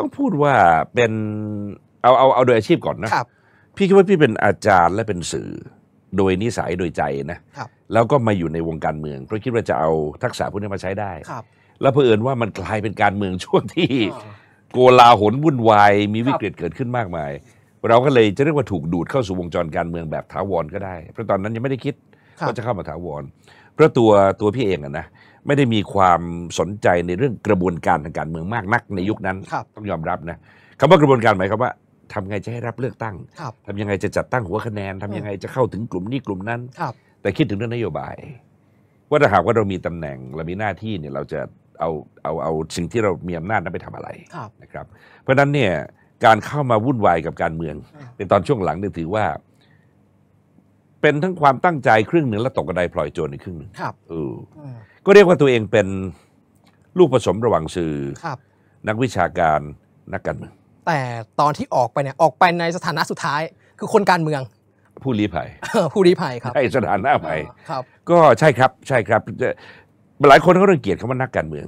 ต้องพูดว่าเป็น เอาเอาเอาโดยอาชีพก่อนนะครับ พี่คิดว่าพี่เป็นอาจารย์และเป็นสื่อโดยนิสัยโดยใจนะครับแล้วก็มาอยู่ในวงการเมืองเพราะคิดว่าจะเอาทักษะพวกนี้มาใช้ได้ครับ แล้วเผอิญว่ามันกลายเป็นการเมืองช่วงที่ โกลาหลวุ่นวายมีวิกฤตเกิดขึ้นมากมายเราก็เลยจะเรียกว่าถูกดูดเข้าสู่วงจรการเมืองแบบถาวรก็ได้เพราะตอนนั้นยังไม่ได้คิดว่าจะเข้ามาถาวร เพราะตัวตัวพี่เองอะนะไม่ได้มีความสนใจในเรื่องกระบวนการทางการเมืองมากนักในยุคนั้น ต้องยอมรับนะ คำว่ากระบวนการหมายความว่าทำไงจะให้รับเลือกตั้ง ทำยังไงจะจัดตั้งหัวคะแนน ทำยังไงจะเข้าถึงกลุ่มนี้กลุ่มนั้นแต่คิดถึงเรื่องนโยบาย ว่าถ้าหากว่าเรามีตำแหน่ง เรามีหน้าที่เนี่ยเราจะเอาเอาเอาสิ่งที่เรา มีอำนาจนั้นไปทำอะไรนะครับ เพราะนั้นเนี่ย การเข้ามาวุ่นวายกับการเมืองในตอนช่วงหลังเนี่ยถือว่า เป็นทั้งความตั้งใจครึ่งหนึ่งและตกกระไดพลอยโจรอีกครึ่งหนึ่งครับอือก็เรียกว่าตัวเองเป็นลูกผสมระหว่างสื่อครับนักวิชาการนักการเมือง แต่ตอนที่ออกไปเนี่ยออกไปในสถานะสุดท้ายคือคนการเมืองผู้รี้ภัย ผู้รีภัยครับใช่สถานะใหม่ครับ ก็ใช่ครับใช่ครับหลายคนก็รังเกียจคำว่านักการเมือง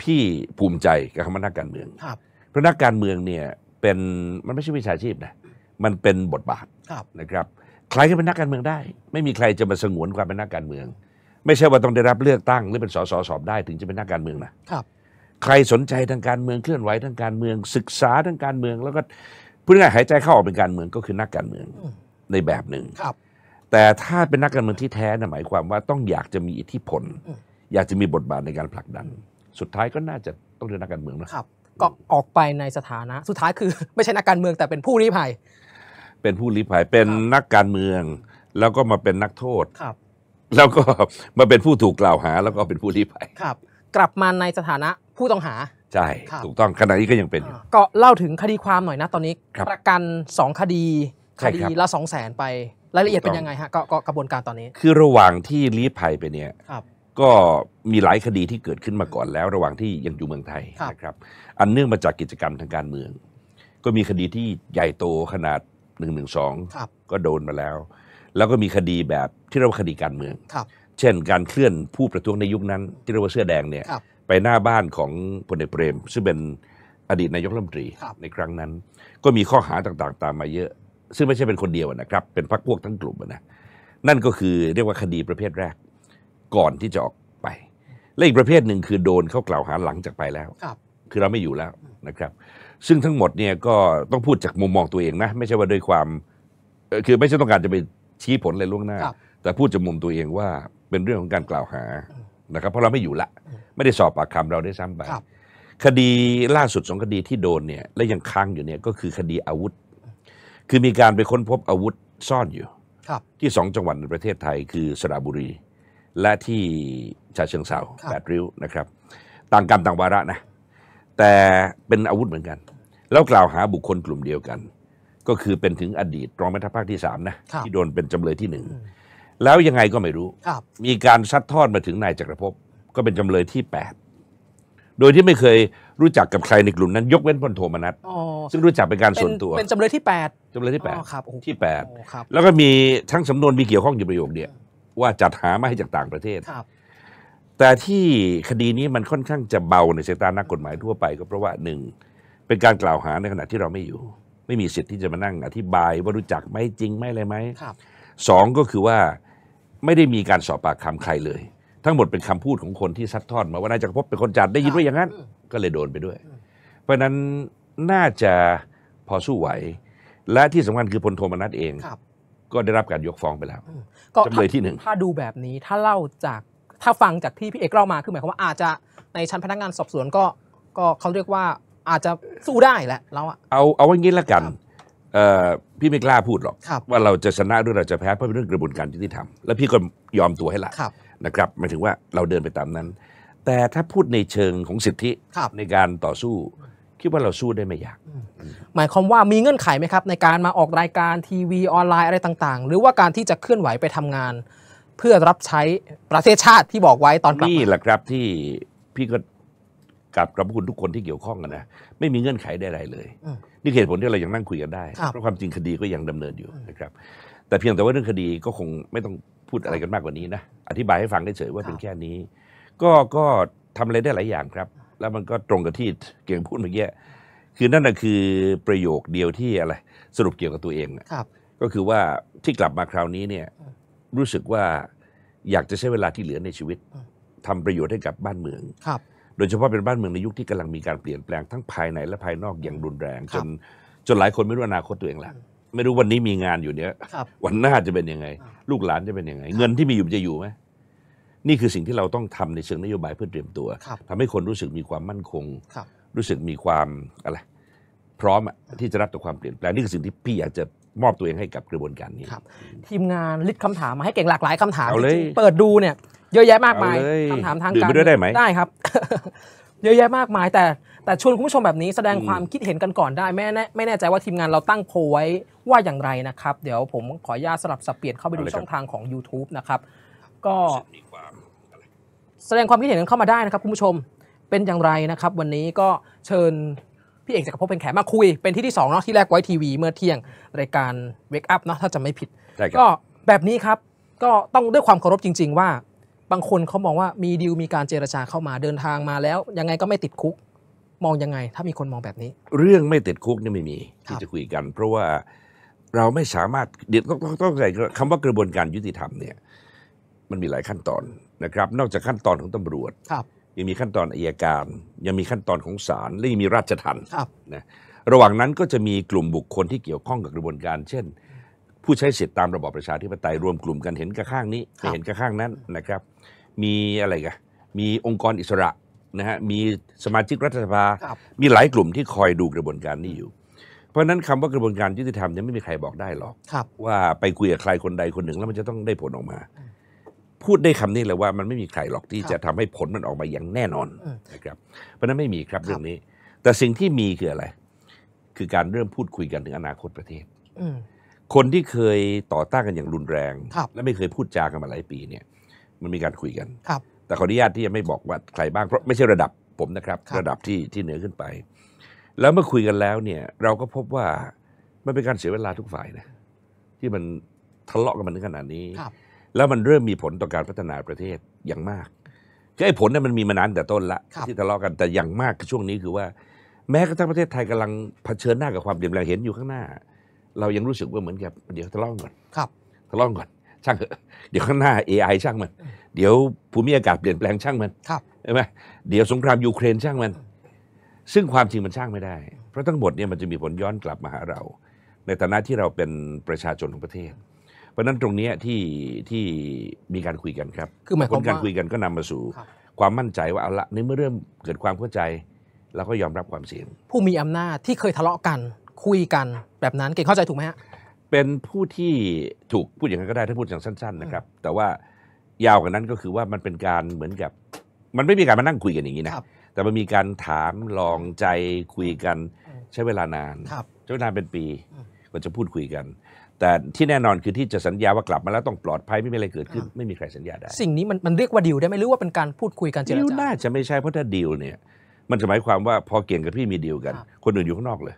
พี่ภูมิใจกับคำว่านักการเมืองครับเพราะนักการเมืองเนี่ยเป็นมันไม่ใช่วิชาชีพนะมันเป็นบทบาทนะครับ ใครก็เป็นนักการเมืองได้ ไม่มีใครจะมาสงวนความเป็นนักการเมืองไม่ใช่ว่าต้องได้รับเลือกตั้งหรือเป็นสสสอบได้ถึงจะเป็นนักการเมืองนะครับ ใครสนใจทางการเมืองเคลื่อนไหวทางการเมือง ศึกษาทางการเมือง แล้วก็พูดง่ายหายใจเข้าออกเป็นการเมืองก็คือนักการเมืองในแบบหนึ่งครับ แต่ถ้าเป็นนักการเมืองที่แท้นะหมายความว่าต้องอยากจะมีอิทธิพลอยากจะมีบทบาทในการผลักดันสุดท้ายก็น่าจะต้องเป็นนักการเมืองนะครับ ก็ออกไปในสถานะ สุดท้ายคือ ไม่ใช่นักการเมืองแต่เป็นผู้ลี้ภัย เป็นผู้ลี้ภัยเป็นนักการเมือง แล้วก็มาเป็นนักโทษแล้วก็มาเป็นผู้ถูกกล่าวหาแล้วก็เป็นผู้รีบไปครับ กลับมาในสถานะผู้ต้องหา ใช่ ถูกต้องขณะนี้ก็ยังเป็น ก็เล่าถึงคดีความหน่อยนะตอนนี้รประกัน 2คดีคดีละสองแสนไปรายละเอียดเป็นยังไงฮะก็ก็กระบวนการตอนนี้ คือระหว่างที่รีบภัยไปเนี่ยครับ ก็มีหลายคดีที่เกิดขึ้นมาก่อนแล้วระหว่างที่ยังอยู่เมืองไทยนะครับ อันเนื่องมาจากกิจกรรมทางการเมือง ก็มีคดีที่ใหญ่โตขนาดหนึ่่งงหนึสองก็โดนมาแล้วแล้วก็มีคดีแบบที่เรียกว่าคดีการเมืองครับ เช่น การเคลื่อนผู้ประท้วงในยุคนั้นที่เรียกว่าเสื้อแดงเนี่ย ไปหน้าบ้านของพลเอกเปรม ซึ่งเป็นอดีตนายกรัฐมนตรีในครั้งนั้น ก็มีข้อหาต่างๆ ตามมาเยอะ ซึ่งไม่ใช่เป็นคนเดียวนะครับเป็นพรรคพวกทั้งกลุ่มนะนั่นก็คือเรียกว่าคดีประเภทแรกก่อนที่จะออกไป และอีกประเภทหนึ่งคือโดนเข้ากล่าวหาหลังจากไปแล้วครับ คือเราไม่อยู่แล้วนะครับ ซึ่งทั้งหมดเนี่ยก็ต้องพูดจากมุมมองตัวเองนะไม่ใช่ว่าด้วยความคือไม่ใช่ต้องการจะไปชี้ผลเลยล่วงหน้า แต่พูดจมุมตัวเองว่าเป็นเรื่องของการกล่าวหานะครับ เพราะเราไม่อยู่ละไม่ได้สอบปากคำเราได้ซ้ำไปคดีล่าสุดสองคดีที่โดนเนี่ยและยังค้างอยู่เนี่ยก็คือคดีอาวุธ คือมีการไปค้นพบอาวุธซ่อนอยู่ ที่สองจังหวัดในประเทศไทยคือสระบุรี และที่ชาเชิงเซาแปดริ้วนะครับ ต่างกรรมต่างวาระนะแต่เป็นอาวุธเหมือนกัน แล้วกล่าวหาบุคคลกลุ่มเดียวกันก็คือเป็นถึงอดีต รองแม่ทัพภาคที่สามนะ ที่โดนเป็นจำเลยที่หนึ่งแล้วยังไงก็ไม่รู้รมีการซัดทอดมาถึงนายจักรภพก็เป็นจำเลยที่แปดโดยที่ไม่เคยรู้จักกับใครในกลุ่มนั้น ยกเว้นพลโทมนัสซึ่งรู้จักเป็นการส่วนตัว เป็นจำเลยที่แปดจำเลยที่แปดที่แปดแล้วก็มีทั้งสำนวนมีเกี่ยวข้องอยู่ประโยคเดียวว่าจัดหามาให้จากต่างประเทศแต่ที่คดีนี้มันค่อนข้างจะเบาในสายตานักกฎหมายทั่วไป ก็เพราะว่าหนึ่งเป็นการกล่าวหาในขณะที่เราไม่อยู่ไม่มีสิทธิ์ที่จะมานั่งอธิบายว่ารู้จักไหมจริงไหมอะไรไหมครับสองก็คือว่าไม่ได้มีการสอบปากคำใครเลย ทั้งหมดเป็นคำพูดของคนที่ซัดทอดมาว่านายจักรพบเป็นคนจัดได้ยินว่าอย่างนั้นก็เลยโดนไปด้วย เพราะนั้นน่าจะพอสู้ไหว และที่สำคัญคือพลโทมนัสเองก็ได้รับการยกฟ้องไปแล้วจำเลยที่หนึ่งถ้าดูแบบนี้ถ้าเล่าจากถ้าฟังจากที่พี่เอกเล่ามาคือหมายความว่าอาจจะในชั้นพนักงานสอบสวนก็ก็เขาเรียกว่าอาจจะสู้ได้แหละเราอะเอาเอาไว้งี้ละกัน พี่ไม่กล้าพูดหรอกรว่าเราจะชนะหรือเราจะแพ้ เพราะเป็นเรื่องกระบวนการยุติธรรมแล้วพี่ก็ยอมตัวให้ละับนะครับหมายถึงว่าเราเดินไปตามนั้น แต่ถ้าพูดในเชิงของสิทธิในการต่อสู้คิดว่าเราสู้ได้ไม่ยากหมายความว่ามีเงื่อนไขไหมครับในการมาออกรายการทีวีออนไลน์อะไรต่าง ๆ หรือว่าการที่จะเคลื่อนไหวไปทำงาน เพื่อรับใช้ประเทศชาติที่บอกไว้ตอนกลับนี่แหละครับที่พี่ก็กับรอบพคุณทุกคนที่เกี่ยวข้องกันนะไม่มีเงื่อนไขใดๆเลยนี่เหตุผลที่เรายังนั่งคุยกันได้ เพราะความจริงคดีก็ยังดำเนินอยู่นะครับ แต่เพียงแต่ว่าเรื่องคดีก็คงไม่ต้องพูดอะไรกันมากกว่านี้นะอธิบายให้ฟังได้เฉยๆว่าเป็นแค่นี้ ก็ก็ทำอะไรได้หลายอย่างครับ แล้วมันก็ตรงกับที่เก่งพูดเมื่อกี้คือนั่นนะคือประโยคเดียวที่อะไร สรุปเกี่ยวกับตัวเองก็คือว่าที่กลับมาคราวนี้เนี่ยรู้สึกว่าอยากจะใช้เวลาที่เหลือในชีวิต ทำประโยชน์ให้กับบ้านเมืองครับโดยเฉพาะเป็นบ้านเมืองในยุคที่กำลังมีการเปลี่ยนแปลงทั้งภายในและภายนอกอย่างรุนแรง จนจนหลายคนไม่รู้อนาคตตัวเองละไม่รู้วันนี้มีงานอยู่เนี้ยวันหน้าจะเป็นยังไงลูกหลานจะเป็นยังไง เงินที่มีอยู่จะอยู่ไหมนี่คือสิ่งที่เราต้องทำในเชิงนโยบายเพื่อเตรียมตัว ทำให้คนรู้สึกมีความมั่นคงรู้สึกมีความอะไรพร้อมที่จะรับต่อความเปลี่ยนแปลงนี่คือสิ่งที่พี่อยากจะมอบตัวเองให้กับกระบวนการนี้ครับทีมงานลิดคำถามมาให้เก่งหลากหลายคำถามเปิดดูเนี่ยเยอะแยะมากมายคำถามทางืการไปด้ได้ไหมได้ครับ เยอะแยะมากมาย แต่ แต่ชวน คุณผู้ชมแบบนี้แสดงความคิดเห็นกันก่อนได้ ไม่แน่ ไม่แน่ใจว่าทีมงานเราตั้งโพลไว้ว่าอย่างไรนะครับเดี๋ยวผมขออนุญาตสลับสับเปลี่ยนเข้าไปดูช่องทางของ YouTube นะครับก็ แสดงความคิดเห็นกันเข้ามาได้นะครับคุณผู้ชมเป็นอย่างไรนะครับ วันนี้ก็เชิญพี่เอกจากรบเป็นแขกมาคุยเป็นที่ที่สองเนาะที่แรกไว้ทีวีเมื่อเที่ยงรายการเวกอัพเนาะถ้าจะไม่ผิด ก็แบบนี้ครับก็ต้องด้วยความเคารพจริง ๆว่าบางคนเขามองว่ามีดีลมีการเจรจาเข้ามาเดินทางมาแล้ว ยังไงก็ไม่ติดคุกมองยังไง ถ้ามีคนมองแบบนี้ เรื่องไม่ติดคุกนี่ไม่มีที่จะคุยกัน เพราะว่าเราไม่สามารถเดี๋ยวต้องต้องใส่คำว่ากระบวนการยุติธรรมเนี่ยมันมีหลายขั้นตอนนะครับ นอกจากขั้นตอนของตำรวจยังมีขั้นตอนอายการ ยังมีขั้นตอนของศาลและยังมีราชทัณฑ์นะระหว่างนั้นก็จะมีกลุ่มบุคคลที่เกี่ยวข้องกับกระบวนการ เช่นผู้ใช้สิทธิตามระบอบประชาธิปไตยรวมกลุ่มกันเห็นกับข้างนี้ เห็นกับข้างนั้นนะครับ มีอะไรกันมีองค์กรอิสระนะฮะมีสมาชิกรัฐสภามีหลายกลุ่มที่คอยดูกระบวนการนี้อยู่ เพราะนั้นคำว่ากระบวนการยุติธรรมเนี่ยไม่มีใครบอกได้หรอกว่าไปคุยกับใครคนใดคนหนึ่ง แล้วมันจะต้องได้ผลออกมา พูดได้คำนี้เลยว่ามันไม่มีใครหรอกที่จะทำให้ผลมันออกมาอย่างแน่นอนนะครับ เพราะนั้นไม่มีครับเรื่องนี้ แต่สิ่งที่มีคืออะไร คือการเริ่มพูดคุยกันถึงอนาคตประเทศคนที่เคยต่อต้านกันอย่างรุนแรงรและไม่เคยพูดจากันมาหลายปีเนี่ย มันมีการคุยกันครับ แต่ขออนุญาตที่จะไม่บอกว่าใครบ้างเพราะไม่ใช่ระดับผมนะครับรบระดับที่ที่เหนือขึ้นไป แล้วเมื่อคุยกันแล้วเนี่ยเราก็พบว่า มันเป็นการเสียเวลาทุกฝ่ายนะที่มันทะเลาะกันมาถึงขนาดนี้แล้วมันเริ่มมีผลต่อการพัฒนาประเทศอย่างมากคือไอ้ผลเนี่ยมันมีมานานแต่ต้นละที่ทะเลาะกันแต่อย่างมากช่วงนี้คือว่า แม้กระทั่งประเทศไทยกำลังเผชิญหน้ากับความเปลี่ยนแปลงเห็นอยู่ข้างหน้าเรายังรู้สึกว่าเหมือนกับเดี๋ยวทะเลาะก่อนครับ ทะเลาะก่อนช่างเถอะเดี๋ยวข้างหน้า AI ช่างมัน เดี๋ยวภูมิอากาศเปลี่ยนแปลงช่างมันครับใช่ไหมเดี๋ยวสงครามยูเครนช่างมัน ซึ่งความจริงมันช่างไม่ได้ เพราะทั้งหมดเนี่ยมันจะมีผลย้อนกลับมาหาเรา ในฐานะที่เราเป็นประชาชนของประเทศ เพราะนั้นตรงนี้ที่ที่มีการคุยกันครับคือหมายความว่าการคุยกันก็นำมาสู่ ความมั่นใจว่าเอาละในเมื่อเริ่มเกิดความเข้าใจเราก็ยอมรับความเสี่ยง ผู้มีอำนาจที่เคยทะเลาะกันคุยกันแบบนั้นเก่งเข้าใจถูกไหมฮะเป็นผู้ที่ถูกพูดอย่างนั้นก็ได้ถ้าพูดอย่างสั้นๆนะครับแต่ว่ายาวกว่านั้นก็คือว่ามันเป็นการเหมือนกับมันไม่มีการมานั่งคุยกันอย่างนี้นะแต่มันมีการถามลองใจคุยกันใช้เวลานานใช้เวลานเป็นปีกว่าจะพูดคุยกัน แต่ที่แน่นอนคือที่จะสัญญาว่ากลับมาแล้วต้องปลอดภัยไม่มีอะไรเกิดขึ้นไม่มีใครสัญญาได้ สิ่งนี้มันมันเรียกว่าดิวได้ไหมหรือว่าเป็นการพูดคุยกันเจรจาดิวน่าจะไม่ใช่เพราะถ้าดิวเนี่ยมันจะหมายความว่าพอเก่งกับพี่มีดิวกัน คนอื่นอยู่ข้างนอกเลย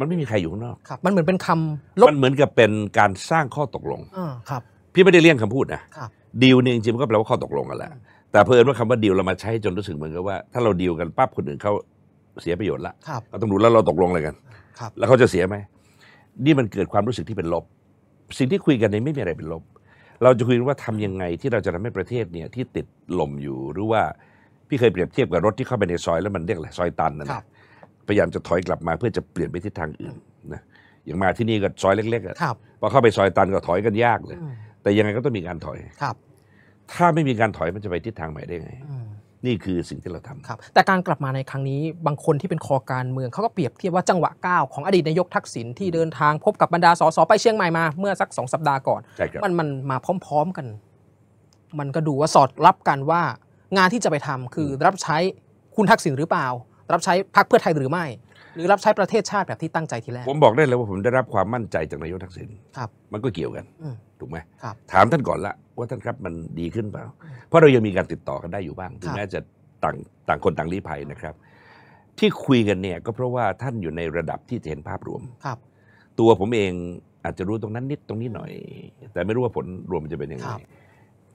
มันไม่มีใครอยู่ข้างนอก มันเหมือนเป็นคำลบ มันเหมือนกับเป็นการสร้างข้อตกลงครับพี่ไม่ได้เลี่ยงคำพูดนะดีลเนี่ยจริงๆมันก็แปลว่าข้อตกลงกันแหละ แต่เพื่อนว่าคำว่าดีลเรามาใช้จนรู้สึกเหมือนกับว่าถ้าเราดีลกันปั๊บคนอื่นเขาเสียประโยชน์ละ เราต้องดูแลเราตกลงอะไรกัน แล้วเขาจะเสียไหม นี่มันเกิดความรู้สึกที่เป็นลบ สิ่งที่คุยกันในไม่มีอะไรเป็นลบ เราจะคุยว่าทำยังไงที่เราจะทำให้ประเทศเนี่ยที่ติดลมอยู่หรือว่าพี่เคยเปรียบเทียบกับรถที่เข้าไปในซอยแล้วมันเรียกอะไรซอยตันนะพยายามจะถอยกลับมาเพื่อจะเปลี่ยนไปทิศทางอื่นนะอย่างมาที่นี่ก็ซอยเล็กๆอะพอเข้าไปซอยตันก็ถอยกันยากเลย แต่ยังไงก็ต้องมีการถอยครับ ถ้าไม่มีการถอยมันจะไปทิศทางใหม่ได้ไงนี่คือสิ่งที่เราทำครับ แต่การกลับมาในครั้งนี้ บางคนที่เป็นคอการเมืองเขาก็เปรียบเทียบว่าจังหวะก้าวของอดีตนายกทักษิณที่เดินทางพบกับบรรดาสสไปเชียงใหม่มาเมื่อสักสองสัปดาห์ก่อน มันมันมาพร้อม ๆกัน มันก็ดูว่าสอดรับกันว่างานที่จะไปทำคือรับใช้คุณทักษิณหรือเปล่ารับใช้พรรคเพื่อไทยหรือไม่ หรือรับใช้ประเทศชาติแบบที่ตั้งใจทีแรกผมบอกได้เลยว่าผมได้รับความมั่นใจจากนายกทักษิณครับ มันก็เกี่ยวกันถูกไหมครับถามท่านก่อนละว่าท่านครับมันดีขึ้นเปล่าเพราะเรายังมีการติดต่อกันได้อยู่บ้าง ถึงแม้จะต่างต่างคนต่างลี้ภัยนะครับ ที่คุยกันเนี่ยก็เพราะว่าท่านอยู่ในระดับที่จะเห็นภาพรวมครับ ตัวผมเองอาจจะรู้ตรงนั้นนิดตรงนี้หน่อย แต่ไม่รู้ว่าผลรวมมันจะเป็นยังไง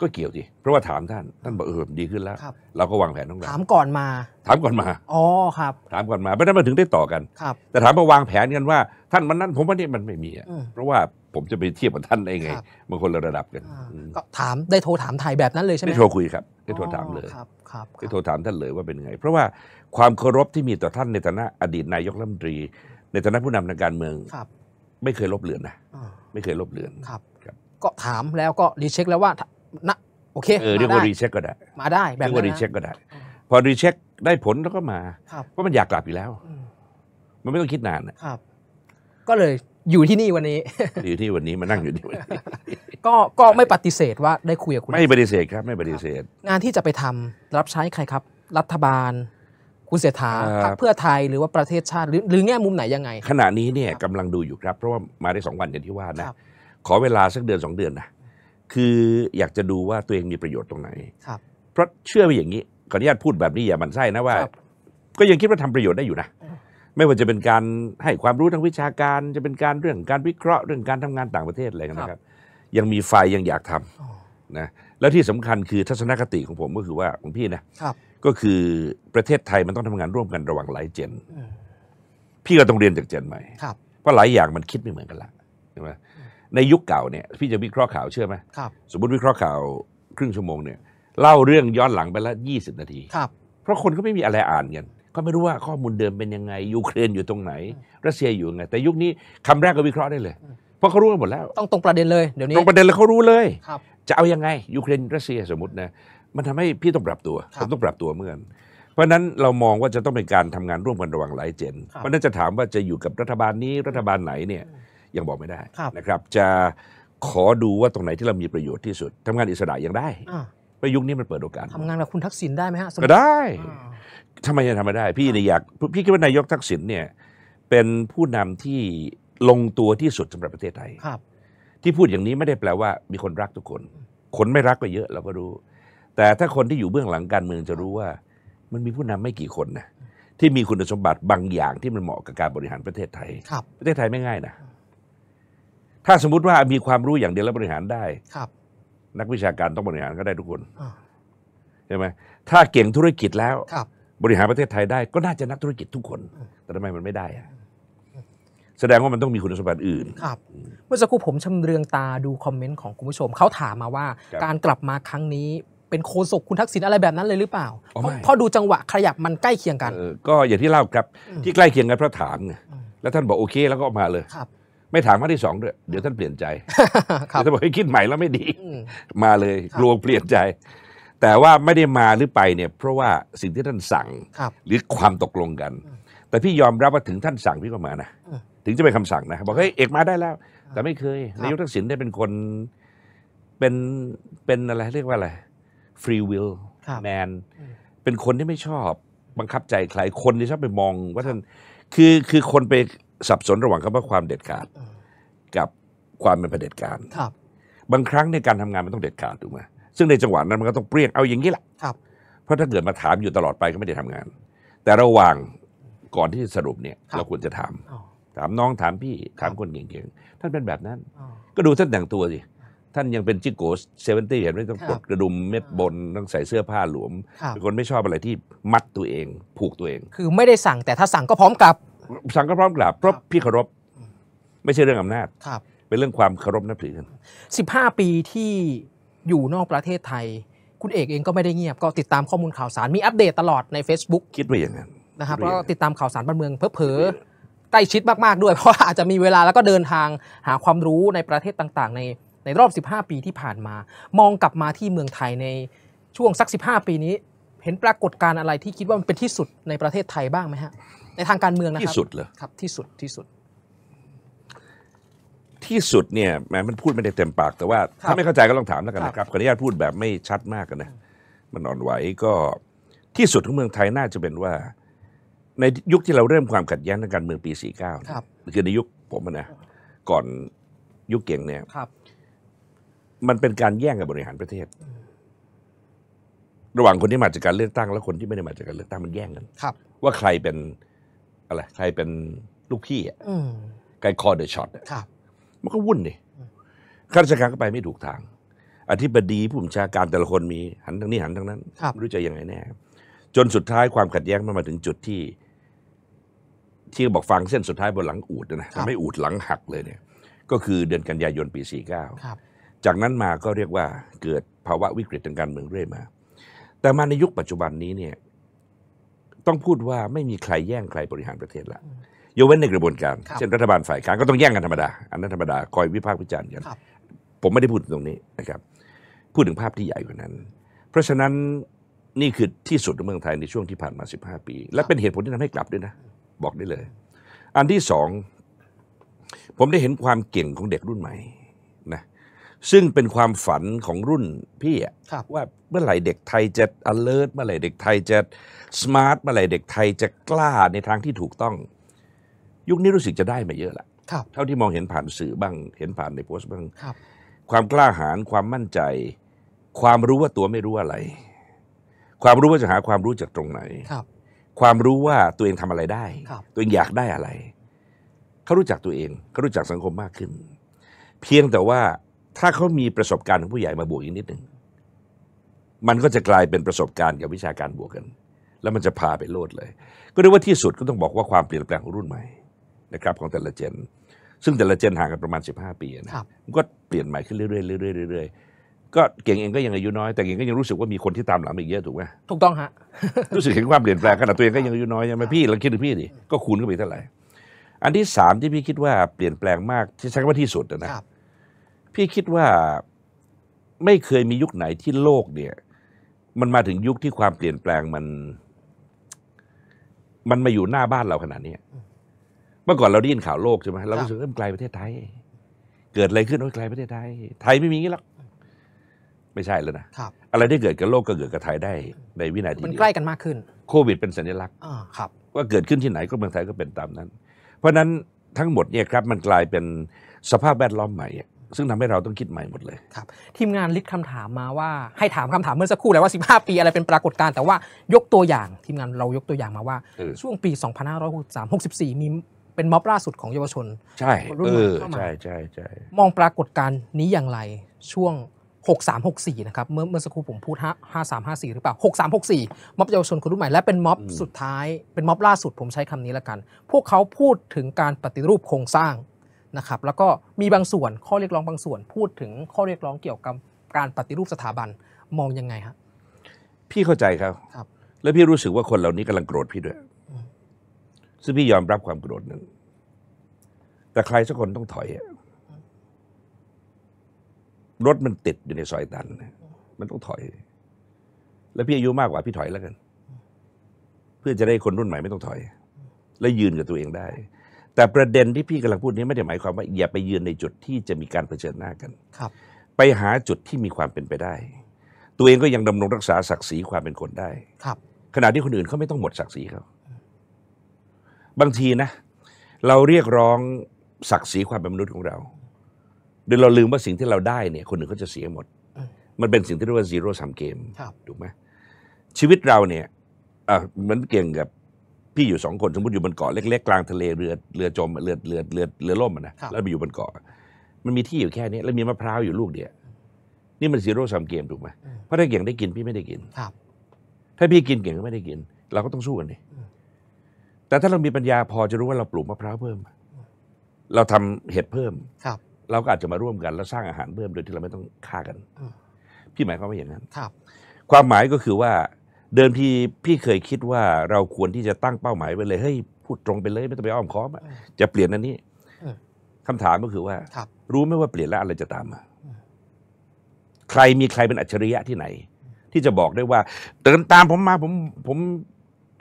ก็เกี่ยวดิเพราะว่าถามท่าน ท่านบอกเออดีขึ้น แล้วรเราก็วางแผน้องาถามก่อนมา ถามก่อนมา อ๋อ ครับ ถามก่อนมาเพราะนั้นมาถึงได้ต่อกันครับ แต่ถามมาวางแผนกันว่าท่านมันนั้นผมว่านี่มันไม่มีอะเพราะว่าผมจะไปเทียบกับท่านได้ไง บางคนระดับกัน ก็ถามได้โทรถามไทยแบบนั้นเลยใช่ไหมได้โทรคุยครับได้โทรถามเลยครับครับโทรถามท่านเลยว่าเป็นไง เพราะว่าความเคารพที่มีต่อท่านในฐานะอดีตนายกรัฐมนตรีในฐานะผู้นำทางการเมืองครับ ไม่เคยลบเลือนนะ ไม่เคยลบเลือน ครับ ก็ถามแล้วก็รีเช็คแล้วว่านะโอเคเออเรียกว่ารีเช็คก็ได้ มาได้แบบเรียกว่ารีเช็คก็ได้ พอรีเช็คได้ผลแล้วก็มา เพราะมันอยากกลับอยู่แล้ว มันไม่ต้องคิดนานนะครับ ก็เลยอยู่ที่นี่วันนี้ อยู่ที่วันนี้มานั่งอยู่ที่วันนี้ก็ก็ไม่ปฏิเสธว่าได้คุยกับคุณไม่ปฏิเสธครับไม่ปฏิเสธงานที่จะไปทำ รับใช้ใครครับ รัฐบาล คุณเสถาเพื่อไทยหรือว่าประเทศชาติหรือหรือแง่มุมไหนยังไง ขณะนี้เนี่ยกำลังดูอยู่ครับ เพราะว่ามาได้สองวันอย่างที่ว่านะขอเวลาสักเดือนสองเดือนนะคืออยากจะดูว่าตัวเองมีประโยชน์ตรงไหนครับ เพราะเชื่อไปอย่างนี้ขออนุญาตพูดแบบนี้อย่ามันไส้นะว่า ก็ยังคิดว่าทำประโยชน์ได้อยู่นะ ไม่ว่าจะเป็นการให้ความรู้ทางวิชาการ จะเป็นการเรื่องการวิเคราะห์ เรื่องการทำงานต่างประเทศอะไรกันนะครับ ยังมีไฟยังอยากทำนะแล้วที่สำคัญคือทัศนคติของผมก็คือว่าของพี่นะก็คือประเทศไทยมันต้องทำงานร่วมกันระหว่างหลายเจน พี่ก็ต้องเรียนจากเจนใหม่เพราะหลายอย่างมันคิดไม่เหมือนกันละใช่ไหมในยุคเก่าเนี่ยพี่จะวิเคราะห์ข่าว เชื่อไหมครับสมมติวิเคราะห์ข่าวครึ่งชั่วโมงเนี่ยเล่าเรื่องย้อนหลังไปละยี่สิบนาทีครับเพราะคนก็ไม่มีอะไรอ่านกันก็ไม่รู้ว่าข้อมูลเดิมเป็นยังไงยูเครนอยู่ตรงไหนรัสเซียอยู่ไงแต่ยุคนี้คำแรกก็วิเคราะห์ได้เลยเพราะเขารู้กันหมดแล้วต้องตรงประเด็นเลยเดี๋ยวนี้ตรงประเด็นแล้วเขารู้เลยจะเอายังไงยูเครนรัสเซียสมมตินะมันทำให้พี่ต้องปรับตัวผมต้องปรับตัวเมื่อน เพราะนั้นเรามองว่าจะต้องเป็นการทำงานร่วมกันระหว่างหลายเจนเพราะนั้นจะถามว่าจะอยู่กับรัฐบาลนี้ รัฐบาลไหนเนี่ยยังบอกไม่ได้ นะครับ จะขอดูว่าตรงไหนที่เรามีประโยชน์ที่สุด ทำงานอิสระยังได้ ประยุคนี้มันเปิดโอกาสทำงานกับคุณทักษิณได้ไหมฮะก็ได้ทำไมยังทำไม่ได้พี่เนี่ยอยากพี่คิดว่านายกทักษิณเนี่ยเป็นผู้นำที่ลงตัวที่สุดสำหรับประเทศไทยครับ ที่พูดอย่างนี้ไม่ได้แปลว่ามีคนรักทุกคน คนไม่รักก็เยอะเราก็รู้ แต่ถ้าคนที่อยู่เบื้องหลังการเมืองจะรู้ว่า มันมีผู้นำไม่กี่คนนะที่มีคุณสมบัติบางอย่างที่มันเหมาะกับการบริหารประเทศไทยประเทศไทยไม่ง่ายนะถ้าสมมติว่ามีความรู้อย่างเดียวแล้วบริหารได้ครับ นักวิชาการต้องบริหารก็ได้ทุกคนใช่ไหมถ้าเก่งธุรกิจแล้วครับ บริหารประเทศไทยได้ก็น่าจะนักธุรกิจทุกคน แต่ทำไม มันไม่ได้อะแสดงว่ามันต้องมีคุณสมบัติอื่นครับเมื่อสักครู่ผมชำเรืองตาดูคอมเมนต์ของคุณผู้ชมเขาถามมาว่า การกลับมาครั้งนี้เป็นโคศกคุณทักษิณอะไรแบบนั้นเลยหรือเปล่าเพราะดูจังหวะขยับมันใกล้เคียงกันก็อย่างที่เล่าครับ ที่ใกล้เคียงกันเพราะถามไงแล้วท่านบอกโอเคแล้วก็ออกมาเลยครับไม่ถามั้งที่สองด้วยเดี๋ยวท่านเปลี่ยนใจจะท่านบอกให้คิดใหม่แล้วไม่ดี มาเลยกลัวเปลี่ยนใจ แต่ว่าไม่ได้มาหรือไปเนี่ย เพราะว่าสิ่งที่ท่านสั่ง หรือความตกลงกัน แต่พี่ยอมรับว่าถึงท่านสั่งพี่ก็มานะ ถึงจะเป็นคำสั่งนะ บอก เฮ้ยเอกมาได้แล้ว แต่ไม่เคยนายกทักษิณได้เป็นคน เป็น เป็นอะไรเรียกว่าอะไรฟรีวิลแมนเป็นคนที่ไม่ชอบ บังคับใจใคร คนที่ชอบไปมอง ว่าท่าน คือ คือคนไปสับสนระหว่างคำว่าความเด็ดขาดกับความเป็นเผด็จการครับ บางครั้งในการทำงาน มันต้องเด็ดขาดถูกไหมซึ่งในจังหวะนั้นมันก็ต้องเปรี้ยงเอาอย่างนี้แหละครับ เพราะถ้าเกิดมาถามอยู่ตลอดไปก็ไม่ได้ทำงาน แต่ระหว่าง ก่อนที่จะสรุปเนี่ยเราควรจะถามถามน้องถามพี่ถามคนเก่งๆท่านเป็นแบบนั้น ก็ดูท่านแต่งตัวสิท่านยังเป็นจิโกสเซเวนตี้เห็นไหมต้องกดกระดุมเม็ดบนต้องใส่เสื้อผ้าหลวมเป็นคนไม่ชอบอะไรที่มัดตัวเอง ผูกตัวเอง คือไม่ได้สั่ง แต่ถ้าสั่งก็พร้อมกลับสังก็พร้อมกราบเพราะพี่เคารพไม่ใช่เรื่องอำนาจเป็นเรื่องความเคารพนับถือกันสิบห้าปีที่อยู่นอกประเทศไทย คุณเอกเองก็ไม่ได้เงียบ ก็ติดตามข้อมูลข่าวสารมีอัปเดตตลอดใน Facebook คิดว่าอย่างนั้นนะครับเพราก็ติดตามข่าวสารบ้านเมืองเเลอๆ ใกล้ชิดมากๆด้วยเพราะอาจจะมีเวลาแล้วก็เดินทางหาความรู้ในประเทศต่าง ๆ ในในรอบ 15 ปีที่ผ่านมา มองกลับมาที่เมืองไทยในช่วงสัก 15 ปีนี้ เห็นปรากฏการณ์อะไรที่คิดว่ามันเป็นที่สุดในประเทศไทยบ้างไหมฮะในทางการเมืองนะครับที่สุดเลยครับที่สุดที่สุด ที่สุดเนี่ยแม้มันพูดไม่ได้เต็มปากแต่ว่าถ้าไม่เข้าใจก็ลองถามแล้วกัน นะครับขออนุญาตพูดแบบไม่ชัดมากกันนะ มันอ่อนไหวก็ที่สุดของเมืองไทยน่าจะเป็นว่า ในยุคที่เราเริ่มความขัดแย้งทางการเมืองปี 49ครับคือในยุคผมนะก่อนยุคเก่งเนี่ยครับ มันเป็นการแย่งกับบริหารประเทศ ระหว่างคนที่มาจากการเลือกตั้ง และคนที่ไม่ได้มาจากการเลือกตั้งมันแย่งกันครับ ว่าใครเป็นอะไรใครเป็นลูกพี่อ่ะใครคอเดอะช็อตมันก็วุ่นดิข้าราชการก็ไปไม่ถูกทาง อธิบดีผู้บัญชาการแต่ละคนมีหันทางนี้หันทางนั้น ไม่รู้จะยังไงแน่ จนสุดท้ายความขัดแย้งมันมาถึงจุดที่ ที่บอกฟังเส้นสุดท้ายบนหลังอูดนะทำให้อูดหลังหักเลยเนี่ย ก็คือเดือนกันยายนปี 49 จากนั้นมาก็เรียกว่าเกิดภาวะวิกฤตทางการเมืองเรื่อยมา แต่มาในยุคปัจจุบันนี้เนี่ยต้องพูดว่าไม่มีใครแย่งใครบริหารประเทศละยกเว้นในกระบวนการเช่นรัฐบาลฝ่ายค้านก็ต้องแย่งกันธรรมดาอันนั้นธรรมดา คอยวิพากษ์วิจารณ์กัน ผมไม่ได้พูดตรงนี้นะครับ พูดถึงภาพที่ใหญ่กว่านั้น เพราะฉะนั้นนี่คือที่สุดของเมืองไทยในช่วงที่ผ่านมา 15 ปี และเป็นเหตุผลที่ทำให้กลับด้วยนะ บอกได้เลย อันที่สองผมได้เห็นความเก่งของเด็กรุ่นใหม่ซึ่งเป็นความฝันของรุ่นพี่ว่าเมื่อไหร่เด็กไทยจะ alert เมื่อไหร่เด็กไทยจะ smart เมื่อไหร่เด็กไทยจะกล้าในทางที่ถูกต้อง ยุคนี้รู้สึกจะได้มาเยอะละเท่าที่มองเห็นผ่านสื่อบ้าง เห็นผ่านในโพสต์บ้างความกล้าหาญความมั่นใจ ความรู้ว่าตัวไม่รู้อะไร ความรู้ว่าจะหาความรู้จากตรงไหนครับ ความรู้ว่าตัวเองทำอะไรได้ ตัวเองอยากได้อะไรเขารู้จักตัวเองเขารู้จักสังคมมากขึ้น เพียงแต่ว่าถ้าเขามีประสบการณ์ของผู้ใหญ่มาบวกอีกนิดหนึ่งมันก็จะกลายเป็นประสบการณ์กับวิชาการบวกกัน แล้วมันจะพาไปโลดเลย ก็เรียกว่าที่สุดก็ต้องบอกว่าความเปลี่ยนแปลงของรุ่นใหม่นะครับ ของแต่ละเจนซึ่งแต่ละเจนห่างกันประมาณ15ปีนะมันก็เปลี่ยนใหม่ขึ้นเรื่อยๆเรื่อยๆเรื่อยๆก็เก่งเองก็ยังอายุน้อยแต่เก่งก็ยังรู้สึกว่ามีคนที่ตามหลังอีกเยอะถูกไหมถูกต้องฮะรู้สึกเห็นความเปลี่ยนแปลงขนาดตัวเองก็ยังอายุน้อยใช่ไหมพี่เราคิดถึงพี่ดิก็คูณก็ไปเท่าไหร่อันที่สามที่พี่คิดว่าเปลี่ยนแปลงมากที่ใช้คำว่าที่สุดนะพี่คิดว่าไม่เคยมียุคไหนที่โลกเนี่ย มันมาถึงยุคที่ความเปลี่ยนแปลงมัน มันมาอยู่หน้าบ้านเราขนาดนี้เมื่อก่อนเราได้ยินข่าวโลกใช่ไหมเรารู้สึกเรม่นไกลประเทศไทย เกิดอะไรขึ้นโอ้ยไกลประเทศไทยไทยไม่มีงี้หรอกไม่ใช่แล้วนะอะไรที่เกิดกับโลกก็เกิดกับไทยได้ ในวินาทีมันใกล้กันมากขึ้น โควิด เป็นสัญลักษณ์ว่าเกิดขึ้นที่ไหนก็เมืองไทยก็เป็นตามนั้น เพราะนั้นทั้งหมดเนี่ยครับ มันกลายเป็นสภาพแวดล้อมใหม่ซึ่งทำให้เราต้องคิดใหม่หมดเลย ครับทีมงานลิศคํคำถามมาว่าให้ถามคำถามเมื่อสักครู่แล้วว่า 15 ปีอะไรเป็นปรากฏการณ์แต่ว่ายกตัวอย่าง ทีมงานเรายกตัวอย่างมาว่าช่วงปี 2563 64 มีเป็นม็อบล่าสุดของเยาวชน ใช่รุ่นใหม่เข้ามาใช่ใช่ใช่มองปรากฏการณ์นี้อย่างไรช่วง 6364 นะครับเมื่อเมื่อสักครู่ผมพูด 5354 หรือเปล่า 6364 ม็อบเยาวชนคนรุ่นใหม่และเป็นม็อบสุดท้าย เป็นม็อบล่าสุด ผมใช้คำนี้ละกัน พวกเขาพูดถึงการปฏิรูปโครงสร้างนะครับแล้วก็มีบางส่วนข้อเรียกร้องบางส่วนพูดถึงข้อเรียกร้องเกี่ยวกับการปฏิรูปสถาบันมองยังไงฮะพี่เข้าใจครับ ครับ แล้วพี่รู้สึกว่าคนเหล่านี้กำลังโกรธพี่ด้วย ซึ่งพี่ยอมรับความโกรธนั้นแต่ใครสักคนต้องถอยรถมันติดอยู่ในซอยตันมันต้องถอย แล้วพี่อายุมากกว่าพี่ถอยแล้วกัน เพื่อจะได้คนรุ่นใหม่ไม่ต้องถอย และยืนกับตัวเองได้แต่ประเด็นที่พี่กำลังพูดนี้ไม่ได้หมายความว่า อย่าไปยืนในจุดที่จะมีการเผชิญหน้ากันครับ ไปหาจุดที่มีความเป็นไปได้ ตัวเองก็ยังดำรงรักษาศักดิ์ศรีความเป็นคนได้ ครับขณะที่คนอื่นเขาไม่ต้องหมดศักดิ์ศรีเขา บางทีนะ เราเรียกร้องศักดิ์ศรีความเป็นมนุษย์ของเราโดยเราลืมว่าสิ่งที่เราได้เนี่ยคนอื่นเขาจะเสียหมด มันเป็นสิ่งที่เรียกว่า zero sum game ถูกไหมชีวิตเราเนี่ยเหมือนเก่งกับพี่อยู่สองคนสมมติอยู่บนเกาะ เล็กๆกลางทะเลเรือเรือจมเรือเรือเรือเรือล่มนะแล้วไปอยู่บนเกาะมันมีที่อยู่แค่นี้แล้วมีมะพร้าวอยู่ลูกเดียวนี่มันซีโร่สามเกมถูกไหมเพราะถ้าเก่งได้กินพี่ไม่ได้กินครับ ถ้าพี่กินเก่งก็ไม่ได้กิน เราก็ต้องสู้กันดิแต่ถ้าเรามีปัญญาพอจะรู้ว่าเราปลูกมะพร้าวเพิ่ม เราทำเห็ดเพิ่มครับ เราก็อาจจะมาร่วมกัน แล้วสร้างอาหารเพิ่มโดยที่เราไม่ต้องฆ่ากัน พี่หมายความว่าอย่างนั้น ครับ ความหมายก็คือว่าเดิมทีพี่เคยคิดว่าเราควรที่จะตั้งเป้าหมายไปเลยเฮ้ยพูดตรงไปเลย ไม่ต้องไปอ้อมค้อมจะเปลี่ยนอันนี้คำถามก็คือว่า รู้ไหมว่าเปลี่ยนแล้วอะไรจะตามมาใครมีใครเป็นอัจฉริยะที่ไหน ที่จะบอกได้ว่าเดินตามผมมาผมผม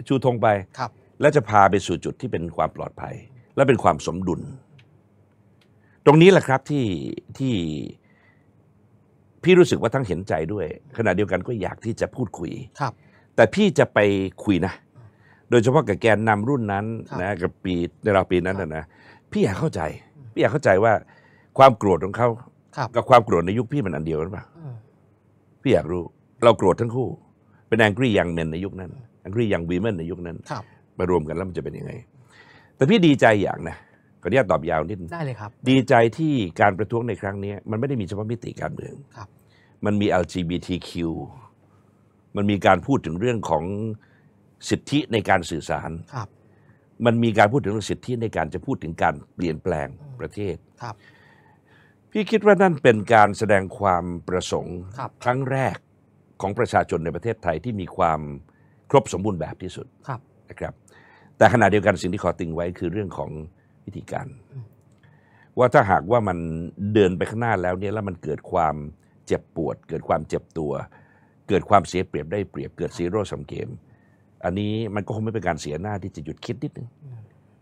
ชูธงไปครับ และจะพาไปสู่จุดที่เป็นความปลอดภัย และเป็นความสมดุล ตรงนี้แหละครับที่ที่พี่รู้สึกว่าทั้งเห็นใจด้วย ขณะเดียวกันก็อยากที่จะพูดคุยครับแต่พี่จะไปคุยนะ โดยเฉพาะกับแกนนำรุ่นนั้นนะกับปีในราวปีนั้นนะพี่อยากเข้าใจ พี่อยากเข้าใจว่าความโกรธของเขากับความโกรธในยุคพี่มันอันเดียวหรือเปล่าพี่อยากรู้เราโกรธทั้งคู่ เป็นแองกี้ยังเมนในยุคนั้นแองกี้ยังวีแมนในยุคนั้นมารวมกันแล้วมันจะเป็นยังไง แต่พี่ดีใจอย่างนะก็อนี่ยตตอบยาวนิดได้เลยครับ ดีใจที่การประท้วงในครั้งนี้มันไม่ได้มีเฉพาะมิติการเมืองมันมี LGBTQ มันมีการพูดถึงเรื่องของสิทธิในการสื่อสารครับ มันมีการพูดถึงเรื่องสิทธิในการจะพูดถึงการเปลี่ยนแปลงประเทศครับ พี่คิดว่านั่นเป็นการแสดงความประสงค์ ครับครั้งแรกของประชาชนในประเทศไทยที่มีความครบสมบูรณ์แบบที่สุดครับนะครับ แต่ขณะเดียวกันสิ่งที่ขอติงไว้คือเรื่องของวิธีการ ว่าถ้าหากว่ามันเดินไปข้างหน้าแล้วเนี่ยแล้วมันเกิดความเจ็บปวด เกิดความเจ็บตัวเกิดความเสียเปรียบได้เปรียบเกิดซีโร่สมเกม อันนี้มันก็คงไม่เป็นการเสียหน้าที่จะหยุดคิดนิดนึง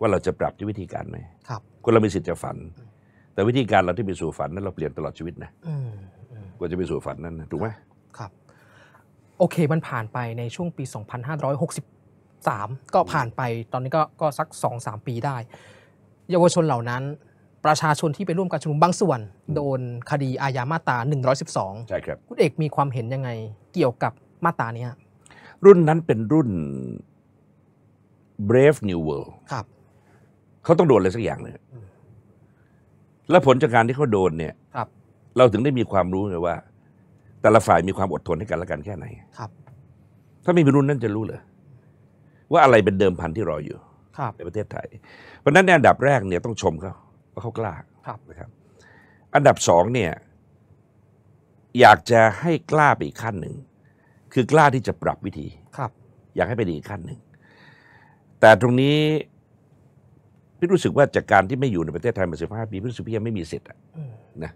ว่าเราจะปรับที่วิธีการไหมครับ คนเรามีสิทธิ์จะฝัน แต่วิธีการเราที่ไปสู่ฝันนั้นเราเปลี่ยนตลอดชีวิตนะกว่าจะไปสู่ฝันนั้นนะถูกไหมครับ โอเค มันผ่านไปในช่วงปี 2563 ก็ผ่านไป ตอนนี้ก็ก็สัก 2-3 ปีได้ เยาวชนเหล่านั้น ประชาชนที่ไปร่วมการชุมนุมบางส่วนโดนคดีอาญามาตรา112ใช่ครับ คุณเอกมีความเห็นยังไงเกี่ยวกับมาตานี้รุ่นนั้นเป็นรุ่น Brave New World ครับเขาต้องโดนอะไรสักอย่างเลยและผลจากการที่เขาโดนเนี่ยครับ เราถึงได้มีความรู้เลยว่า แต่ละฝ่ายมีความอดทนให้กันและกันแค่ไหนครับ ถ้าไม่มีรุ่นนั้นจะรู้เลยว่าอะไรเป็นเดิมพันที่รออยู่ในประเทศไทย เพราะนั้นในอันดับแรกเนี่ย ต้องชมเขาว่าเขากล้าครับนะครับ อันดับสองเนี่ยอยากจะให้กล้าไปอีกขั้นหนึ่ง คือกล้าที่จะปรับวิธีครับ อยากให้ไปอีกขั้นหนึ่ง แต่ตรงนี้พี่รู้สึกว่าจากการที่ไม่อยู่ในประเทศไทยมาสิบห้าปีพี่รู้สึกพี่ยังไม่มีสิทธิ์นะ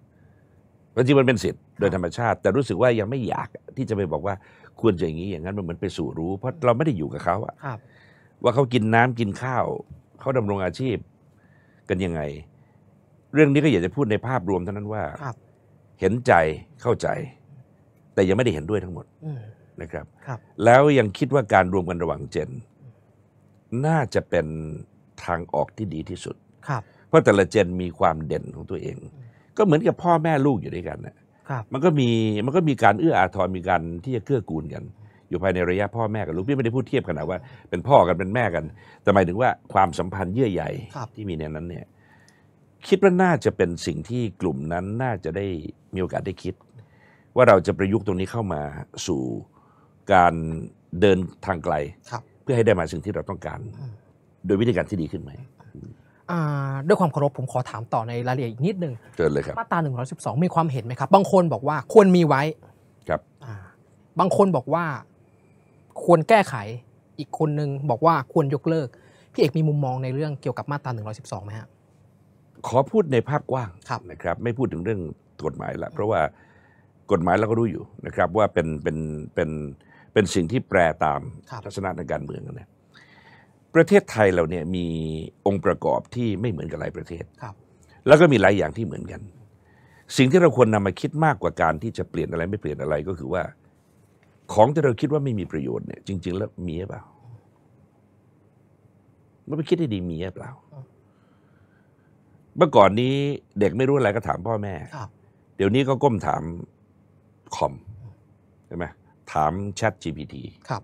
บางทีมันเป็นสิทธิ์โดยธรรมชาติ แต่รู้สึกว่ายังไม่อยากที่จะไปบอกว่าควรจะอย่างนี้ อย่างนั้นมันเหมือนไปสู่รู้ เพราะเราไม่ได้อยู่กับเขาอะว่าเขากินน้ำกินข้าว เขาดำรงอาชีพ กันยังไง เรื่องนี้ก็อยากจะพูดในภาพรวมเท่านั้นว่าเห็นใจเข้าใจ แต่ยังไม่ได้เห็นด้วยทั้งหมดนะครับรบแล้วยังคิดว่าการรวมกันระหว่างเจน น่าจะเป็นทางออกที่ดีที่สุดเพราะแต่ละเจนมีความเด่นของตัวเอง ก็เหมือนกับพ่อแม่ลูกอยู่ด้วยกันนะมันก็มีมันก็มีการเอื้ออาทรมีการที่จะเกื้อกูลกันอยู่ภายในระยะ พ่อแม่กับลูกพี่ไม่ได้พูดเทียบกันนะว่า เป็นพ่อกันเป็นแม่กันแต่หมายถึงว่าความสัมพันธ์เยื่อใยที่มีในนั้นเนี่ยคิดว่าน่าจะเป็นสิ่งที่กลุ่มนั้นน่าจะได้มีโอกาสได้คิด ว่าเราจะประยุกต์ตรงนี้เข้ามาสู่การเดินทางไกลครับ เพื่อให้ได้มาสิ่งที่เราต้องการ โดยวิธีการที่ดีขึ้นไหมด้วยความเคารพผมขอถามต่อในรายละเอียดอีกนิดนึงเชิเลยครับมาตรา112มีความเห็นไหมครับ บางคนบอกว่าควรมีไว้ครับ บางคนบอกว่าควรแก้ไขอีกคนนึงบอกว่าควรยกเลิกพี่เอกมีมุมมองในเรื่องเกี่ยวกับมาตรา112ไหมครับขอพูดในภาพกว้างนะครับ ไม่พูดถึงเรื่องกฎหมายละเพราะว่ากฎหมายเราก็รู้อยู่นะครับ ว่าเป็นเป็นเป็นเป็นสิ่งที่แปรตาม ทัศนะทางการเมืองนะประเทศไทยเราเนี่ยมีองค์ประกอบที่ไม่เหมือนกับหลายประเทศครับ แล้วก็มีหลายอย่างที่เหมือนกัน สิ่งที่เราควรนำมาคิดมากกว่าการที่จะเปลี่ยนอะไร ไม่เปลี่ยนอะไรก็คือว่า ของที่เราคิดว่าไม่มีประโยชน์เนี่ยจริง ๆ แล้วมีหรือเปล่าไม่ไปคิดให้ดีมีหรือเปล่าเมื่อก่อนนี้เด็กไม่รู้อะไรก็ถามพ่อแม่ครับ เดี๋ยวนี้ก็ก้มถามคอมใช่ไหมถามแชท GPT ครับ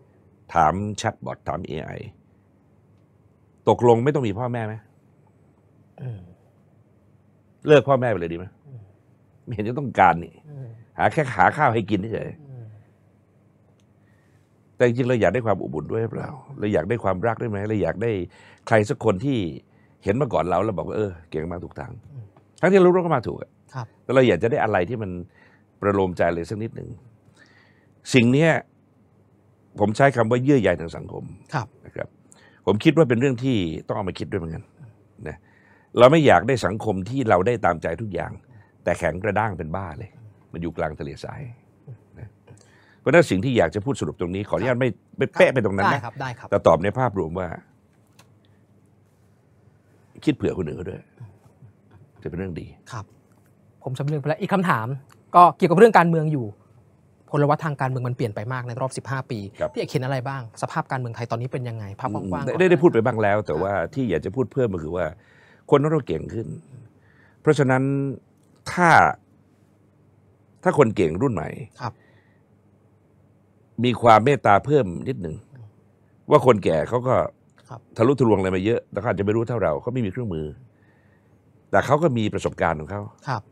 ถามแชทบอทถาม AI ตกลงไม่ต้องมีพ่อแม่ไหมเลิกพ่อแม่ไปเลยดีไหมไม่เห็นจะต้องการนี่หาแค่หาข้าวให้กินเฉยแต่จริงเราอยากได้ความอบอุ่นด้วยเปล่าเราอยากได้ความรักด้วยไหมเราอยากได้ใครสักคนที่เห็นมาก่อนเราเราบอกว่าเออ เก่งมาถูกทาง ทั้งที่รู้ว่าก็มาถูกแล้วเราอยากจะได้อะไรที่มันประโลมใจเลยสักนิดหนึ่งสิ่งนี้ผมใช้คำว่าเยื่อใยทางสังคมครับนะครับ ผมคิดว่าเป็นเรื่องที่ต้องเอามาคิดด้วยเหมือนกันนะเราไม่อยากได้สังคมที่เราได้ตามใจทุกอย่าง แต่แข็งกระด้างเป็นบ้าเลย มันอยู่กลางทะเลทรายนะเพราะนั้นสิ่งที่อยากจะพูดสรุปตรงนี้ขออนุญาตไม่เป๊ะไปตรงนั้นนะแต่ตอบในภาพรวมว่าคิดเผื่อคนอื่นเขาด้วยจะเป็นเรื่องดีครับ ผมจำเรื่องไปแล้ว อีกคำถามก็เกี่ยวกับเรื่องการเมืองอยู่พลวัตทางการเมืองมันเปลี่ยนไปมากในรอบ15ปีพี่เากเห็นอะไรบ้าง สภาพการเมืองไทยตอนนี้เป็นยังไงภาพกว้างๆได้ได้พูดไปบ้างแล้วแต่ว่าที่อยากจะพูดเพิ่มก็คือว่า คนต้องเก่งขึ้น เพราะฉะนั้นถ้า ถ้าคนเก่งรุ่นใหม่ ครับ มีความเมตตาเพิ่มนิดหนึ่งว่าคนแก่เขาก็ทะลุทะลวงอะไรมาเยอะ แต่เขาอาจจะไม่รู้เท่าเราเขาไม่มีเครื่องมือ แต่เขาก็มีประสบการณ์ของเขาครับ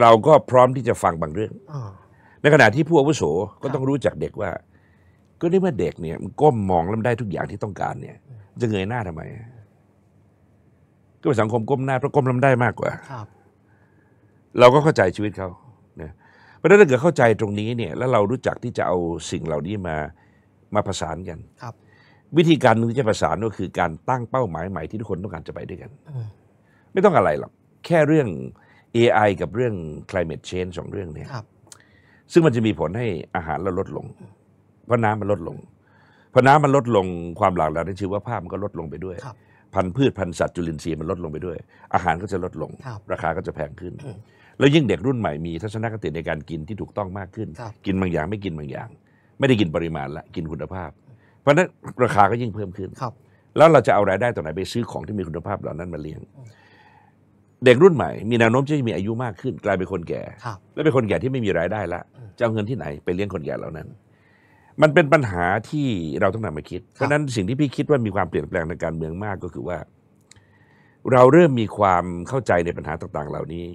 เราก็พร้อมที่จะฟังบางเรื่องอในขณะที่ผู้อาวุโสก็ต้องรู้จักเด็กว่า ก็นี่เมื่อเด็กเนี่ยมันก้มมองแล้วได้ทุกอย่างที่ต้องการเนี่ย จะเงยหน้าทำไม ก็เป็นสังคมก้มหน้าเพราะก้มลำได้มากกว่าครับ เราก็เข้าใจชีวิตเขา เนะเพราะฉะนั้นถ้าเกิดเข้าใจตรงนี้เนี่ยแล้วเรารู้จักที่จะเอาสิ่งเหล่านี้มา มาผสานกันครับวิธีการนึงที่จะประสานก็คือการตั้งเป้าหมายใหม่ที่ทุกคนต้องการจะไปด้วยกันไม่ต้องอะไรหรอก แค่เรื่อง AI กับเรื่อง climate change สองเรื่องเนี่ยซึ่งมันจะมีผลให้อาหารเราลดลงเพราะน้ำมันลดลงเพราะน้ำมันลดลงความหลากหลายในชีวภาพมันก็ลดลงไปด้วย พันธุ์พืชพันธุ์สัตว์จุลินทรีย์มันลดลงไปด้วย อาหารก็จะลดลง ราคาก็จะแพงขึ้นแล้วยิ่งเด็กรุ่นใหม่มี ทัศนคติในการกินที่ถูกต้องมากขึ้นกินบางอย่างไม่กินบางอย่าง ไม่ได้กินปริมาณละกินคุณภาพเพราะนั้นราคาก็ยิ่งเพิ่มขึ้นครับ แล้วเราจะเอารายได้ตรงไหนไปซื้อของที่มีคุณภาพเหล่านั้นมาเลี้ยง เด็กรุ่นใหม่ มีแนวโน้มที่จะมีอายุมากขึ้น กลายเป็นคนแก่ และเป็นคนแก่ที่ไม่มีรายได้ละจะเอาเงินที่ไหนไปเลี้ยงคนแก่เหล่านั้น มันเป็นปัญหาที่เราต้องนำมาคิด เพราะฉะนั้นสิ่งที่พี่คิดว่า มีความเปลี่ยนแปลงทางการเมืองมากก็คือว่า เราเริ่มมีความเข้าใจในปัญหาต่างๆเหล่านี้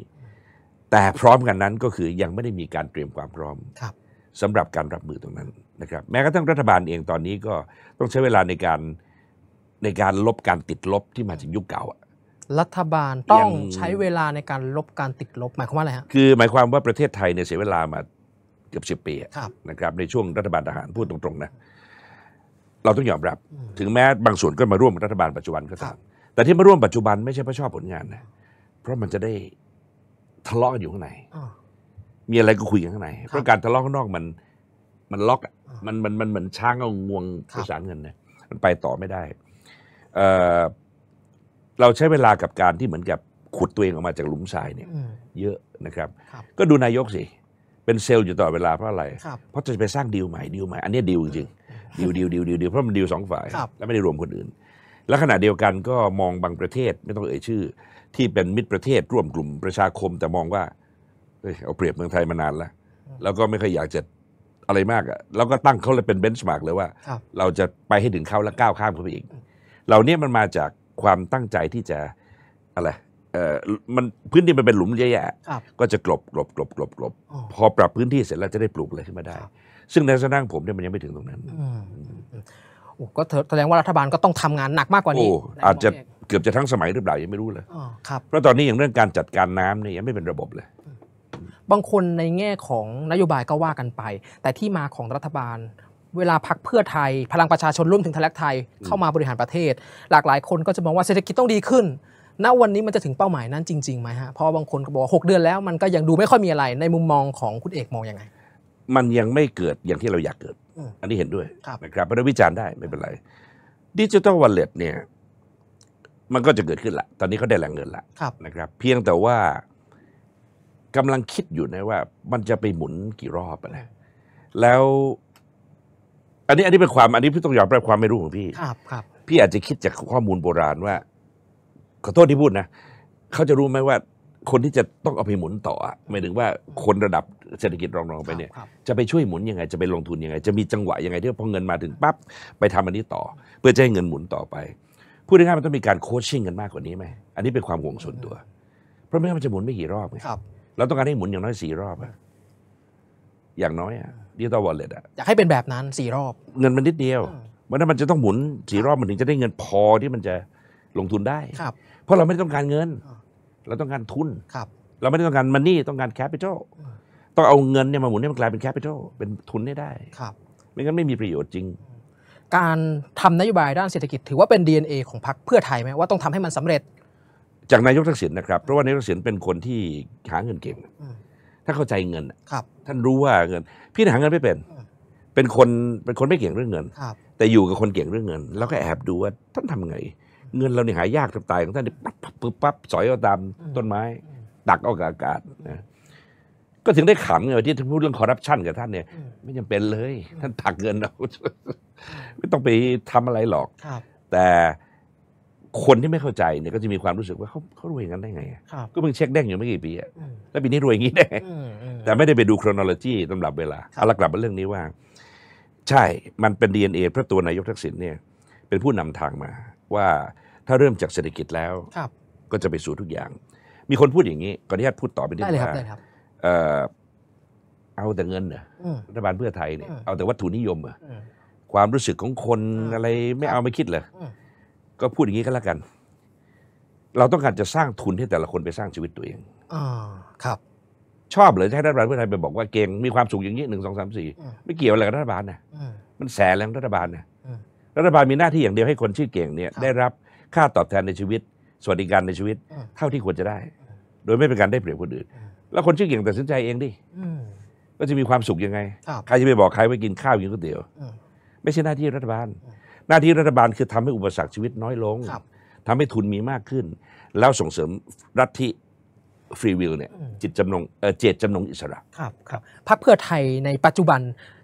แต่พร้อมกันนั้นก็คือยังไม่ได้มีการเตรียมความพร้อมครับสำหรับการรับมือตรงนั้นนะครับแม้กระทั่งรัฐบาลเองตอนนี้ก็ต้องใช้เวลาในการในการลบการติดลบที่มาจากยุคเก่ารัฐบาลต้องใช้เวลาในการลบการติดลบหมายความว่าอะไรฮะคือ หมายความว่าประเทศไทยเนี่ยเสียเวลามาเกือบสิบปีนะครับในช่วงรัฐบาลทหารพูดตรงๆ นะ เราต้องยอมรับ ถึงแม้บางส่วนก็มาร่วมรัฐบาลปัจจุบันก็ตามแต่ที่มาร่วมปัจจุบันไม่ใช่เพราะชอบผลงานนะ เพราะมันจะได้ทะเลาะอยู่ข้างในมีอะไรก็คุยกันข้างในเพราะการทะเลาะข้างนอกมันมันล็อกมันมันมันเหมือนช้างเอางวงประสานเงินเนี่ยมันไปต่อไม่ได้เเราใช้เวลากับการที่เหมือนกับขุดตัวเองออกมาจากหลุมทรายเนี่ยเยอะนะครับรบก็ดูนายกสิ เป็นเซลล์อยู่ตลอดเวลาเพราะอะไรรเพราะจะไปสร้างดีลใหม่ดีลใหม่อันนี้ดีลจริงดีลดีลดีลดีลเพราะมันดีลสองฝ่าย และไม่ได้รวมคนอื่นและขณะเดียวกันก็มองบางประเทศไม่ต้องเอ่ยชื่อ ที่เป็นมิตรประเทศร่วมกลุ่มประชาคมแต่มองว่าเอาเปรียบเมืองไทยมานานแล้ว แล้วก็ไม่เคยอยากจะอะไรมากอ่ะแล้วก็ตั้งเขาเลยเป็นเบนช์มาร์กเลยว่ารเราจะไปให้ถึงเขาและก้าวข้ามเขาไปอีก เหล่านี้มันมาจากความตั้งใจที่จะอะไรเออมันพื้นที่มันเป็นหลุมแยะก็จะกลบกลบกลบกลบกลบพอปรับพื้นที่เสร็จแล้วจะได้ปลูกอะไรขึ้นมาได้ ซึ่งในสนั่งผมเนี่ยมันยังไม่ถึงตรงนั้นก็แสดงว่ารัฐบาลก็ต้องทำงานหนักมากกว่านี้ อาจจะเกือบจะทั้งสมัยหรือเปล่ายังไม่รู้เลยเพราะตอนนี้อย่างเรื่องการจัดการน้ำเนี่ยยังไม่เป็นระบบเลยบางคนในแง่ของนโยบายก็ว่ากันไป แต่ที่มาของรัฐบาล เวลาพักเพื่อไทย พลังประชาชนร่วมถึงทลักไทย เข้ามาบริหารประเทศ หลากหลายคนก็จะมองว่าเศรษฐกิจต้องดีขึ้นณวันนี้มันจะถึงเป้าหมายนั้นจริงๆไหมฮะ เพราะบางคนก็บอกว่าหเดือนแล้วมันก็ยังดูไม่ค่อยมีอะไร ในมุมมองของคุณเอกมองอยังไง มันยังไม่เกิดอย่างที่เราอยากเกิด อันนี้เห็นด้วยนะครับเราวิจารณ์ได้ไม่เป็นไรดิจิทัลวอลเล็ตเนี่ย มันก็จะเกิดขึ้นละตอนนี้เขาได้แหล่งเงินละนะครับ เพียงแต่ว่ากำลังคิดอยู่นะว่า มันจะไปหมุนกี่รอบนะแล้ว อันนี้อันนี้เป็นความอันนี้พี่ต้องยอมรับความไม่รู้ของพี่ ครับครับ พี่อาจจะคิดจากข้อมูลโบราณว่า ขอโทษที่พูดนะ เขาจะรู้ไหมว่า คนที่จะต้องเอาไปหมุนต่อหมายถึงว่า คนระดับเศรษฐกิจรองๆไปเนี่ย จะไปช่วยหมุนยังไง จะไปลงทุนยังไง จะมีจังหวะยังไง ที่พอเงินมาถึงปั๊บไปทำอันนี้ต่อ เพื่อจะให้เงินหมุนต่อไป พูดง่ายๆมันต้องมีการโคชชิ่งกันมากกว่านี้ไหมอันนี้เป็นความห่วงส่วนตัว เพราะไม่งั้นมันจะหมุนไม่กี่รอบไงครับเราต้องการให้หมุนอย่างน้อยสี่รอบ อย่างน้อยดิจิตอลวอลเล็ตอะอยากให้เป็นแบบนั้นสี่รอบ เงินมันนิดเดียว เพราะนั้นมันจะต้องหมุนสี่รอบมันถึงจะได้เงินพอที่มันจะลงทุนได้ครับ เพราะเราไม่ต้องการเงิน เราต้องการทุนครับ เราไม่ได้ต้องการมันนี่ต้องการแคปิตอลต้องเอาเงินเนี่ยมาหมุนให้มันกลายเป็นแคปิตอลเป็นทุนได้ได้ครับ ไม่งั้นไม่มีประโยชน์จริง การทำนโยบายด้านเศรษฐกิจถือว่าเป็น DNA ของพรรคเพื่อไทยไหมว่าต้องทำให้มันสำเร็จจากนายกทักษิณนะครับ เพราะว่านายกทักษิณเป็นคนที่หาเงินเก่งถ้าเข้าใจเงินครับ ท่านรู้ว่าเงิน พี่หาเงินไม่เป็นเป็นคนเป็นคนไม่เก่งเรื่องเงินแต่อยู่กับคนเก่งเรื่องเงิน แล้วก็แอบดูว่าท่านทำไง เงินเราเนี่ยหายากทับตายของท่านปั๊บปั๊บปึ๊บปั๊บสอยเอาตามต้นไม้ ดักเอากอากาศนะก็ถึงได้ขำไงที่ท่านพูดเรื่องคอร์รัปชันกับท่านเนี่ย ไม่จำเป็นเลย ท่านถักเงินเอาไม่ต้องไปทำอะไรหรอกแต่คนที่ไม่เข้าใจเนี่ยก็จะมีความรู้สึกว่าเขาเขารวยงั้นได้ไง ก็เพิ่งเช็คแดงอยู่ไม่กี่ปีแล้วปีนี้รวยอย่างนี้ได้แต่ไม่ได้ไปดูโครโนโลจีตำรับเวลา เอาละกลับมาเรื่องนี้ว่า ใช่มันเป็น DNA เพราะตัวนายกทักษิณเนี่ยเป็นผู้นำทางมา ว่าถ้าเริ่มจากเศรษฐกิจแล้วครับ ก็จะไปสู่ทุกอย่าง มีคนพูดอย่างนี้ขออนุญาตพูดต่อไปนิดได้เลยครับว่าครับเออเอาแต่เงินเหรออรัฐบาลเพื่อไทยเนี่ยเอาแต่วัตถุนิยมอะความรู้สึกของคนอะไรไม่เอาไม่คิดเลยก็พูดอย่างนี้ก็แล้วกัน เราต้องการจะสร้างทุนให้แต่ละคนไปสร้างชีวิตตัวเองอครับ ชอบเลยให้รัฐบาลเพื่อไทยไปบอกว่าเก่ง มีความสุขอย่างนี้หนึ่งสองสามสี่ไม่เกี่ยวอะไรกับรัฐบาลนะมันแสแรงรัฐบาลนะรัฐบาลมีหน้าที่อย่างเดียวให้คนชื่อเก่งเนี่ยได้รับค่าตอบแทนในชีวิต สวัสดิการในชีวิต เท่าที่ควรจะได้ โดยไม่เป็นการได้เปรียบคนอื่น แล้วคนชื่อเก่งตัดสินใจเองดิก็จะมีความสุขยังไง ใครจะไปบอกใครว่ากินข้าวกินก๋วยเตี๋ยวไม่ใช่หน้าที่รัฐบาลหน้าที่รัฐบาลคือทำให้อุปสรรคชีวิตน้อยลงทำให้ทุนมีมากขึ้น แล้วส่งเสริมรัฐที่ฟรีวิลเนี่ยจิตจำนงเจตจำนงอิสระ ครับครับ พรรคเพื่อไทยในปัจจุบัน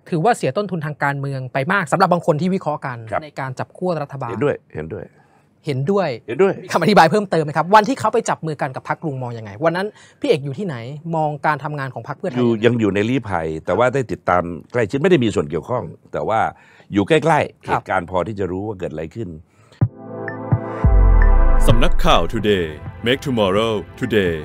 ถือว่าเสียต้นทุนทางการเมืองไปมากสำหรับบางคนที่วิเคราะห์กัน ในการจับขั้วรัฐบาล เห็นด้วยเห็นด้วยเห็นด้วยเห็นด้วย คำอธิบายเพิ่มเติมไหมครับ วันที่เขาไปจับมือกันกับพักลุงมองยังไง วันนั้นพี่เอกอยู่ที่ไหนมองการทำงานของพักเพื่อไทยอยู่ยังอยู่ในรีภัย แต่ว่าได้ติดตามใกล้ชิดไม่ได้มีส่วนเกี่ยวข้อง แต่ว่าอยู่ใกล้ๆเหตุการณ์พอที่จะรู้ว่าเกิดอะไรขึ้น สำนักข่าว Today Make Tomorrow Today